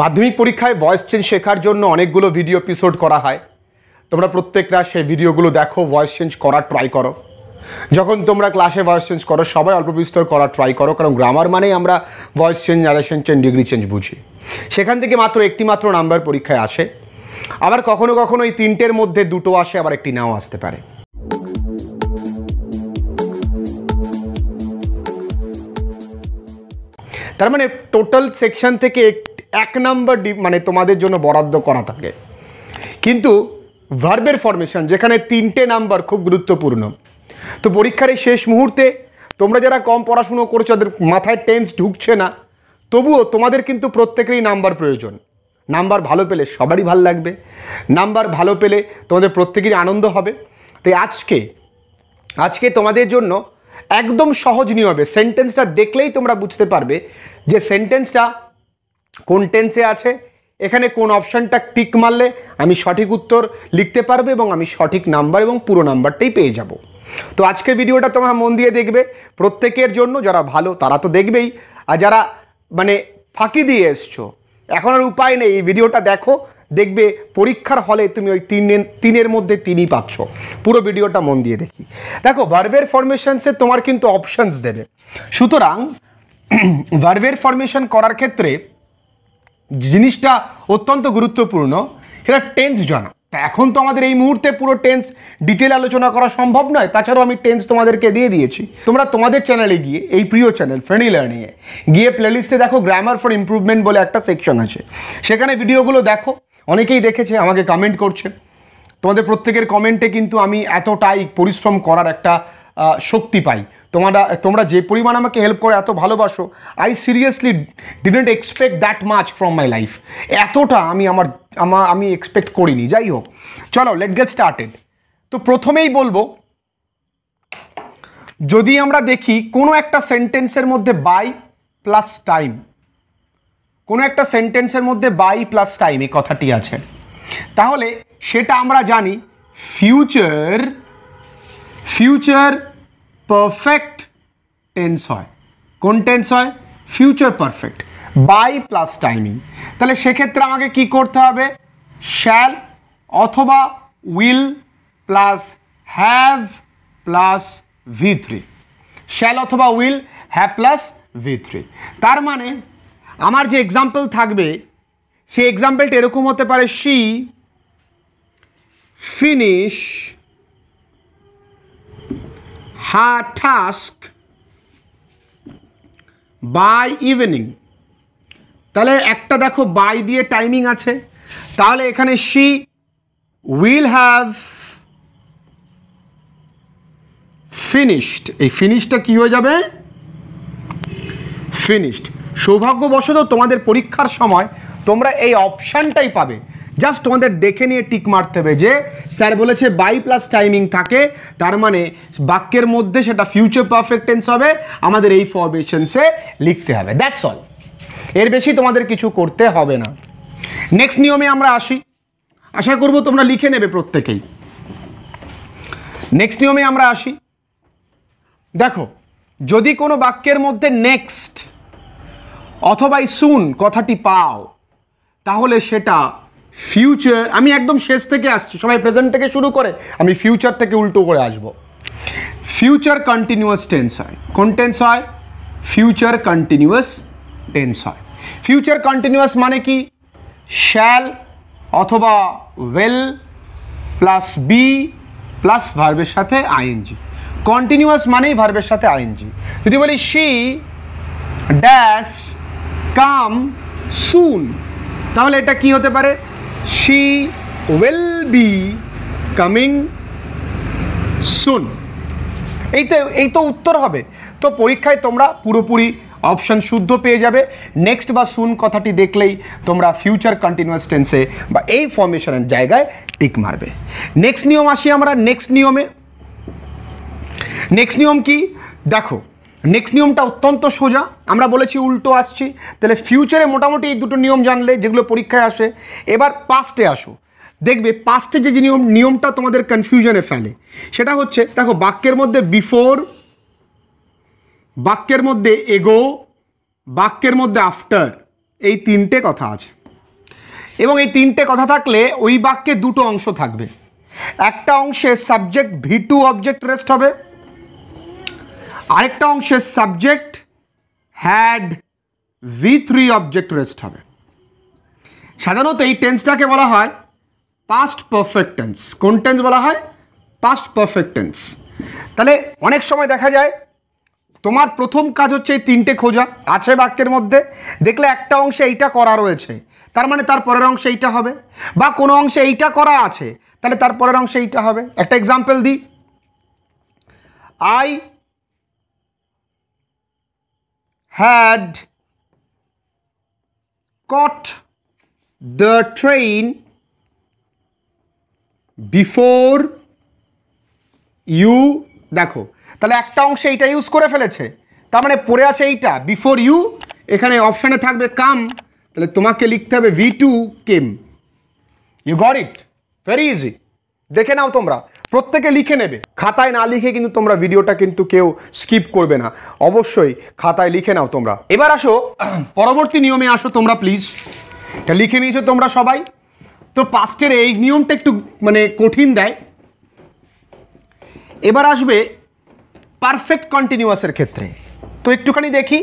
মাধ্যমিক পরীক্ষায় voice change শেখার জন্য অনেকগুলো ভিডিও এপিসোড করা হয় তোমরা প্রত্যেকরা সেই ভিডিওগুলো দেখো ভয়েস চেঞ্জ করার ট্রাই করো যখন তোমরা ক্লাসে ভয়েস চেঞ্জ করো সবাই অল্প বিস্তর করার ট্রাই করো কারণ গ্রামার মানেই আমরা voice change narration change degree change বুঝি সেখান থেকে মাত্র একটি মাত্র নাম্বার পরীক্ষায় আসে আবার কখনো কখনো এই তিনটের মধ্যে দুটো আসে আবার একটি নাও আসতে পারে তার মানে টোটাল সেকশন থেকে এক নম্বর মানে তোমাদের জন্য বরাদ্দ করা থাকে কিন্তু ভার্বের ফরমেশন যেখানে তিনটে নাম্বার খুব গুরুত্বপূর্ণ তো পরীক্ষার এই শেষ মুহূর্তে তোমরা যারা কম পড়াশুনো করছো তাদের মাথায় টেন্স ঢুকছে না তবুও তোমাদের কিন্তু প্রত্যেকেরই নাম্বার প্রয়োজন নাম্বার ভালো পেলে সবারই ভাল লাগবে নাম্বার ভালো পেলে তোমাদের প্রত্যেকেরই আনন্দ হবে তাই আজকে আজকে তোমাদের জন্য একদম সহজ হবে সেন্টেন্সটা দেখলেই তোমরা বুঝতে পারবে যে সেন্টেন্সটা কোন টেন্সে আছে এখানে কোন অপশানটা টিক মারলে আমি সঠিক উত্তর লিখতে পারবো এবং আমি সঠিক নাম্বার এবং পুরো নাম্বারটাই পেয়ে যাব তো আজকের ভিডিওটা তোমার মন দিয়ে দেখবে প্রত্যেকের জন্য যারা ভালো তারা তো দেখবেই আর যারা মানে ফাঁকি দিয়ে এসছো এখন আর উপায় নেই এই ভিডিওটা দেখো দেখবে পরীক্ষার হলে তুমি ওই তিনের তিনের মধ্যে তিনই পাচ্ছ পুরো ভিডিওটা মন দিয়ে দেখি দেখো ভার্বের ফরমেশনসে তোমার কিন্তু অপশানস দেবে সুতরাং ভার্বের ফরমেশন করার ক্ষেত্রে জিনিসটা অত্যন্ত গুরুত্বপূর্ণ সেটা টেন্স জানা এখন তো আমাদের এই মুহূর্তে পুরো টেন্স ডিটেল আলোচনা করা সম্ভব নয় তাছাড়াও আমি টেন্স তোমাদেরকে দিয়ে দিয়েছি তোমরা তোমাদের চ্যানেলে গিয়ে এই প্রিয় চ্যানেল ফ্রেন্ডি লার্নিংয়ে গিয়ে প্লেলিস্টে দেখো গ্রামার ফর ইম্প্রুভমেন্ট বলে একটা সেকশন আছে সেখানে ভিডিওগুলো দেখো অনেকেই দেখেছে আমাকে কমেন্ট করছে তোমাদের প্রত্যেকের কমেন্টে কিন্তু আমি এতটাই পরিশ্রম করার একটা শক্তি পাই তোমরা তোমরা যে পরিমাণ আমাকে হেল্প করে এত ভালোবাসো I seriously didn't expect that much from my life এতটা আমি আমার আমার আমি এক্সপেক্ট করিনি যাই হোক চলো লেট গেট স্টার্টেড তো প্রথমেই বলবো যদি আমরা দেখি কোনো একটা সেন্টেন্সের মধ্যে বাই প্লাস টাইম কোনো একটা সেন্টেন্সের মধ্যে বাই প্লাস টাইম এই কথাটি আছে তাহলে সেটা আমরা জানি ফিউচার ফিউচার পারফেক্ট টেন্স হয় কোন টেন্স হয় future perfect by plus timing তাহলে সেক্ষেত্রে আমাকে কি করতে হবে শ্যাল অথবা will plus have plus V three shall অথবা will have plus V three তার মানে আমার যে এক্সাম্পল থাকবে সেই এক্সাম্পলটা এরকম হতে পারে she finish the task by evening তাহলে একটা দেখো বাই দিয়ে টাইমিং আছে তাহলে এখানে শি উইল হ্যাভ ফিনিশড এই ফিনিশটা কি হয়ে যাবে ফিনিশড সৌভাগ্যবশত তোমাদের পরীক্ষার সময় তোমরা এই অপশানটাই পাবে জাস্ট তোমাদের দেখে নিয়ে টিক মারতে হবে যে স্যার বলেছে বাই প্লাস টাইমিং থাকে তার মানে বাক্যের মধ্যে সেটা ফিউচার পারফেক্ট টেন্স হবে আমাদের এই ফর্মেশনসে লিখতে হবে দ্যাটস অল এর বেশি তোমাদের কিছু করতে হবে না নেক্সট নিয়মে আমরা আসি আশা করব তোমরা লিখে নেবে প্রত্যেকেই নেক্সট নিয়মে আমরা আসি দেখো যদি কোনো বাক্যের মধ্যে নেক্সট অথবা সুন কথাটি পাও তাহলে সেটা ফিউচার আমি একদম শেষ থেকে আসছি সবাই প্রেজেন্ট থেকে শুরু করে আমি ফিউচার থেকে উল্টো করে আসব ফিউচার কন্টিনিউয়াস টেন্স হয় কোন টেন্স হয় ফিউচার কন্টিনিউয়াস টেন্স হয় ফিউচার কন্টিনিউয়াস মানে কি শ্যাল অথবা ওয়েল প্লাস বি প্লাস ভার্বের সাথে আইএনজি কন্টিনিউয়াস মানেই ভার্বের সাথে আইএনজি যদি বলি শি ড্যাশ কাম সুন তাহলে এটা কি হতে পারে she will be coming soon এই তো এই তো উত্তর হবে তো পরীক্ষায় তোমরা পুরোপুরি অপশান শুদ্ধ পেয়ে যাবে নেক্সট বা সুন কথাটি দেখলেই তোমরা ফিউচার কন্টিনিউয়াস টেন্সে বা এই ফর্মেশনের জায়গায় টিক মারবে নেক্সট নিয়ম আসি আমরা নেক্সট নিয়মে নেক্সট নিয়ম কি দেখো নেক্সট নিয়মটা অত্যন্ত সোজা আমরা বলেছি উল্টো আসছি তাহলে ফিউচারে মোটামুটি এই দুটো নিয়ম জানলে যেগুলো পরীক্ষায় আসে এবার পাস্টে আসো দেখবে পাস্টে যে নিয়ম নিয়মটা তোমাদের কনফিউশনে ফেলে সেটা হচ্ছে দেখো বাক্যের মধ্যে বিফোর বাক্যের মধ্যে এগো বাক্যের মধ্যে আফটার এই তিনটে কথা আছে এবং এই তিনটে কথা থাকলে ওই বাক্যে দুটো অংশ থাকবে একটা অংশে সাবজেক্ট ভিটু অবজেক্ট রেস্ট হবে আরেকটা অংশের subject had V three object rest হবে সাধারণত এই টেন্সটাকে বলা হয় পাস্ট পারফেক্ট টেন্স কোন টেন্স বলা হয় পাস্ট পারফেক্ট টেন্স তাহলে অনেক সময় দেখা যায় তোমার প্রথম কাজ হচ্ছে এই তিনটে খোঁজা আছে বাক্যের মধ্যে দেখলে একটা অংশে এইটা করা রয়েছে তার মানে তার পরের অংশে এইটা হবে বা কোনো অংশে এইটা করা আছে তাহলে তার পরের অংশে এইটা হবে একটা এক্সাম্পল দিই I had caught the train before you দেখো তাহলে একটা অংশে এইটা ইউজ করে ফেলেছে তার মানে পড়ে আছে এইটা বিফোর ইউ এখানে অপশানে থাকবে কাম তাহলে তোমাকে লিখতে হবে V two came you got it very easy দেখে নাও তোমরা প্রত্যেকে লিখে নেবে খাতায় না লিখে কিন্তু তোমরা ভিডিওটা কিন্তু কেউ স্কিপ করবে না অবশ্যই খাতায় লিখে নাও তোমরা এবার আসো পরবর্তী নিয়মে আসো তোমরা প্লিজ এটা লিখে নিয়েছো তোমরা সবাই তো পাস্টের এই নিয়মটা একটু মানে কঠিন দেয় এবার আসবে পারফেক্ট কন্টিনিউয়াসের ক্ষেত্রে তো একটুখানি দেখি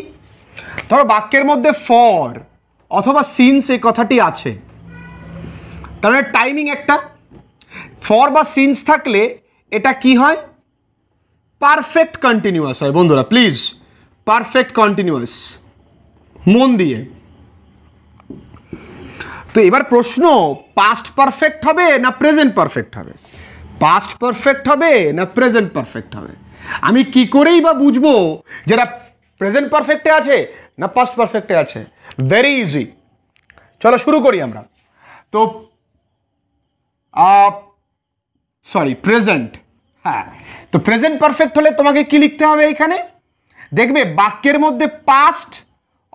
ধরো বাক্যের মধ্যে ফর অথবা সিনস এই কথাটি আছে তার মানে টাইমিং একটা ফর বা সিন্স থাকলে এটা কি হয় পারফেক্ট কন্টিনিউয়াস হয় বন্ধুরা প্লিজ পারফেক্ট কন্টিনিউয়াস মন দিয়ে তো এবার প্রশ্ন পাস্ট পারফেক্ট হবে না প্রেজেন্ট পারফেক্ট হবে পাস্ট পারফেক্ট হবে না প্রেজেন্ট পারফেক্ট হবে আমি কি করেই বা বুঝবো যেটা প্রেজেন্ট পারফেক্টে আছে না পাস্ট পারফেক্টে আছে ভেরি ইজি চলো শুরু করি আমরা তো সরি প্রেজেন্ট হ্যাঁ তো প্রেজেন্ট পারফেক্ট হলে তোমাকে কি লিখতে হবে এখানে দেখবে বাক্যের মধ্যে পাস্ট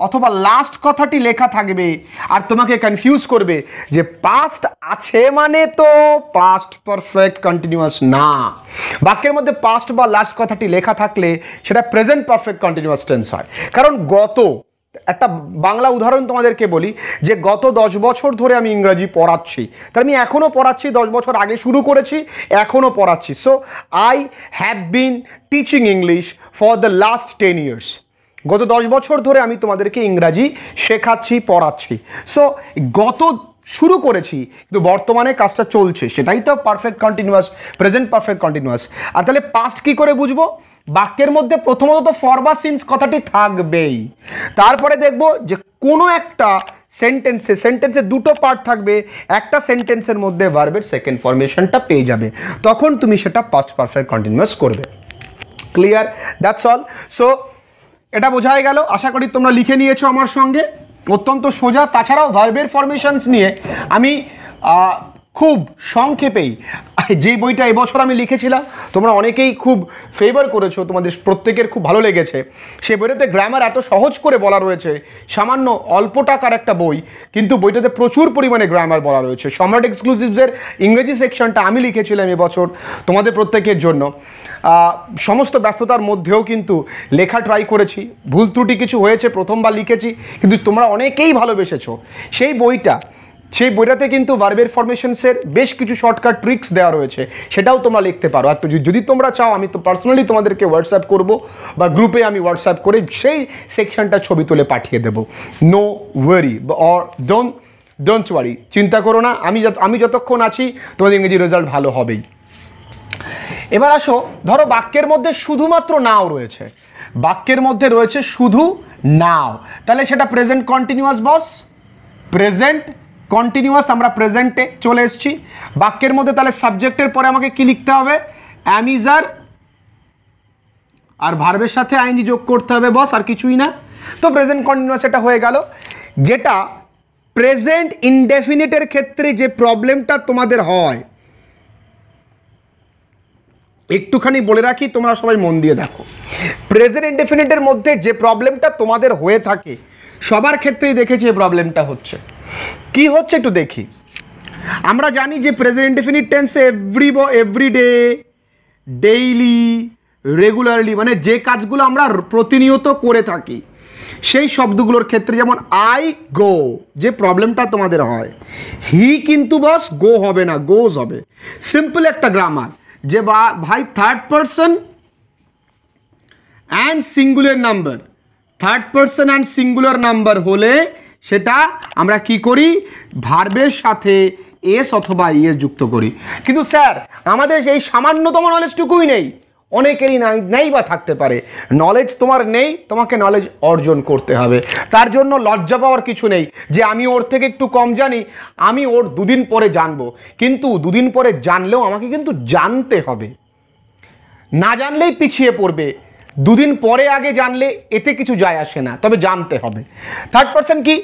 অথবা লাস্ট কথাটি লেখা থাকবে আর তোমাকে কনফিউজ করবে যে পাস্ট আছে মানে তো পাস্ট পারফেক্ট কন্টিনিউয়াস না বাক্যের মধ্যে পাস্ট বা লাস্ট কথাটি লেখা থাকলে সেটা প্রেজেন্ট পারফেক্ট কন্টিনিউয়াস টেন্স হয় কারণ গত একটা বাংলা উদাহরণ তোমাদেরকে বলি যে গত দশ বছর ধরে আমি ইংরাজি পড়াচ্ছি তাহলে আমি এখনও পড়াচ্ছি দশ বছর আগে শুরু করেছি এখনও পড়াচ্ছি so I have been teaching English for the last ten years গত দশ বছর ধরে আমি তোমাদেরকে ইংরাজি শেখাচ্ছি পড়াচ্ছি সো গত শুরু করেছি কিন্তু বর্তমানে কাজটা চলছে সেটাই তো perfect continuous present perfect continuous আর তাহলে পাস্ট কী করে বুঝবো বাক্যের মধ্যে প্রথমত তো ফরবা সিন্স কথাটি থাকবেই তারপরে দেখব যে কোনো একটা সেন্টেন্সে সেন্টেন্সে দুটো পার্ট থাকবে একটা সেন্টেন্সের মধ্যে ভার্বের সেকেন্ড ফরমেশনটা পেয়ে যাবে তখন তুমি সেটা পাঁচ পারফেক্ট কন্টিনিউস করবে ক্লিয়ার দ্যাটস অল সো এটা বোঝাই গেল আশা করি তোমরা লিখে নিয়েছো আমার সঙ্গে অত্যন্ত সোজা তাছাড়াও ভার্বের ফরমেশনস নিয়ে আমি খুব সংক্ষেপেই যে বইটা এবছর আমি লিখেছিলাম তোমরা অনেকেই খুব ফেভার করেছো তোমাদের প্রত্যেকের খুব ভালো লেগেছে সে বইটাতে গ্রামার এত সহজ করে বলা রয়েছে সামান্য অল্প টাকার একটা বই কিন্তু বইটাতে প্রচুর পরিমাণে গ্রামার বলা রয়েছে সম্রাট এক্সক্লুসিভসের ইংরেজি সেকশনটা আমি লিখেছিলাম এবছর তোমাদের প্রত্যেকের জন্য সমস্ত ব্যস্ততার মধ্যেও কিন্তু লেখা ট্রাই করেছি ভুল ত্রুটি কিছু হয়েছে প্রথমবার লিখেছি কিন্তু তোমরা অনেকেই ভালোবেসেছো সেই বইটা সেই বইটাতে কিন্তু ভার্বের ফর্মেশনসের বেশ কিছু শর্টকাট ট্রিক্স দেওয়া রয়েছে সেটাও তোমরা লিখতে পারো আর যদি তোমরা চাও আমি তো পার্সোনালি তোমাদেরকে হোয়াটসঅ্যাপ করব বা গ্রুপে আমি হোয়াটসঅ্যাপ করে সেই সেকশনটা ছবি তুলে পাঠিয়ে দেবো no worry or don don't worry চিন্তা করো না আমি যত আমি যতক্ষণ আছি তোমাদের ইংরেজি রেজাল্ট ভালো হবেই এবার আসো ধরো বাক্যের মধ্যে শুধুমাত্র নাও রয়েছে বাক্যের মধ্যে রয়েছে শুধু নাও তাহলে সেটা প্রেজেন্ট কন্টিনিউয়াস বস প্রেজেন্ট কন্টিনিউয়াস আমরা প্রেজেন্টে চলে এসছি বাক্যের মধ্যে তাহলে সাবজেক্টের পরে আমাকে কি লিখতে হবে অ্যামিজার আর ভার্বের সাথে আইনজি যোগ করতে হবে বস আর কিছুই না তো প্রেজেন্ট কন্টিনিউয়াস এটা হয়ে গেল যেটা প্রেজেন্ট ইনডেফিনিটের ক্ষেত্রে যে প্রবলেমটা তোমাদের হয় একটুখানি বলে রাখি তোমরা সবাই মন দিয়ে দেখো প্রেজেন্ট ইনডেফিনিটের মধ্যে যে প্রবলেমটা তোমাদের হয়ে থাকে সবার ক্ষেত্রেই দেখেছি এই প্রবলেমটা হচ্ছে কি হচ্ছে একটু দেখি আমরা জানি যে present definite tense every everyday daily regularly মানে যে কাজগুলো আমরা প্রতিনিয়ত করে থাকি সেই শব্দগুলোর ক্ষেত্রে যেমন আই গো যে প্রবলেমটা তোমাদের হয় হি কিন্তু বস গো হবে না গোজ হবে সিম্পল একটা গ্রামার যে ভাই third person and singular number third person and singular number হলে সেটা আমরা কি করি ভার্বের সাথে এস অথবা ইয়ে যুক্ত করি কিন্তু স্যার আমাদের সেই সামান্যতম নলেজটুকুই নেই অনেকেরই নাই নেই বা থাকতে পারে নলেজ তোমার নেই তোমাকে নলেজ অর্জন করতে হবে তার জন্য লজ্জা পাওয়ার কিছু নেই যে আমি ওর থেকে একটু কম জানি আমি ওর দুদিন পরে জানবো কিন্তু দুদিন পরে জানলেও আমাকে কিন্তু জানতে হবে না জানলেই পিছিয়ে পড়বে দুদিন পরে আগে জানলে এতে কিছু যায় আসে না তবে জানতে হবে থার্ড পার্সন কি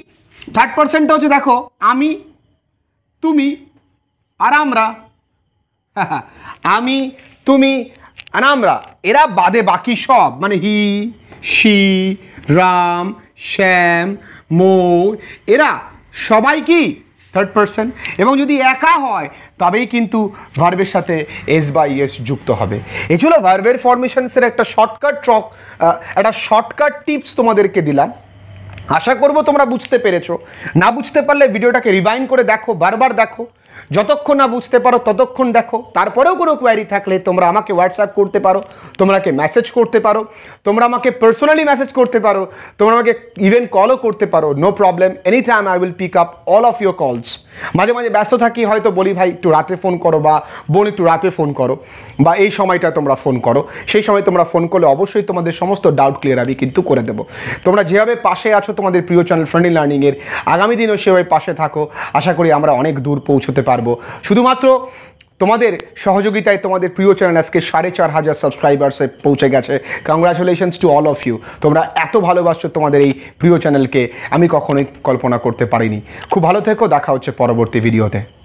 থার্ড পার্সেন্টটা হচ্ছে দেখো আমি তুমি আর আমরা আমি তুমি আর আমরা এরা বাদে বাকি সব মানে হি শি রাম শ্যাম মো এরা সবাই কি থার্ড পার্সন এবং যদি একা হয় তবেই কিন্তু ভার্বের সাথে এস বাই এস যুক্ত হবে এ ছিল ভার্বের ফরমেশনসের একটা শর্টকাট ট্রক uh, একটা শর্টকাট টিপস তোমাদেরকে দিলাম আশা করব তোমরা বুঝতে পেরেছো না বুঝতে পারলে ভিডিওটাকে রিভাইন্ড করে দেখো বারবার দেখো যতক্ষণ না বুঝতে পারো ততক্ষণ দেখো তারপরেও কোনো কোয়ারি থাকলে তোমরা আমাকে হোয়াটসঅ্যাপ করতে পারো তোমরাকে মেসেজ করতে পারো তোমরা আমাকে পার্সোনালি মেসেজ করতে পারো তোমরা আমাকে ইভেন কলও করতে পারো no problem any time I will pick up all of your calls মাঝে মাঝে ব্যস্ত থাকি হয়তো বলি ভাই একটু রাতে ফোন করো বা বোন একটু রাতে ফোন করো বা এই সময়টা তোমরা ফোন করো সেই সময় তোমরা ফোন করলে অবশ্যই তোমাদের সমস্ত ডাউট ক্লিয়ার আমি কিন্তু করে দেবো তোমরা যেভাবে পাশে আছো তোমাদের প্রিয় চ্যানেল ফ্রেন্ডলি লার্নিংয়ের আগামী দিনও সেভাবে পাশে থাকো আশা করি আমরা অনেক দূর পৌঁছতে করতে পারবো শুধুমাত্র তোমাদের সহযোগিতায় তোমাদের প্রিয় চ্যানেল আজকে সাড়ে চার হাজার সাবস্ক্রাইবার্সে পৌঁছে গেছে congratulations to all of you তোমরা এত ভালোবাসছো তোমাদের এই প্রিয় চ্যানেলকে আমি কখনোই কল্পনা করতে পারিনি খুব ভালো থেকো দেখা হচ্ছে পরবর্তী ভিডিওতে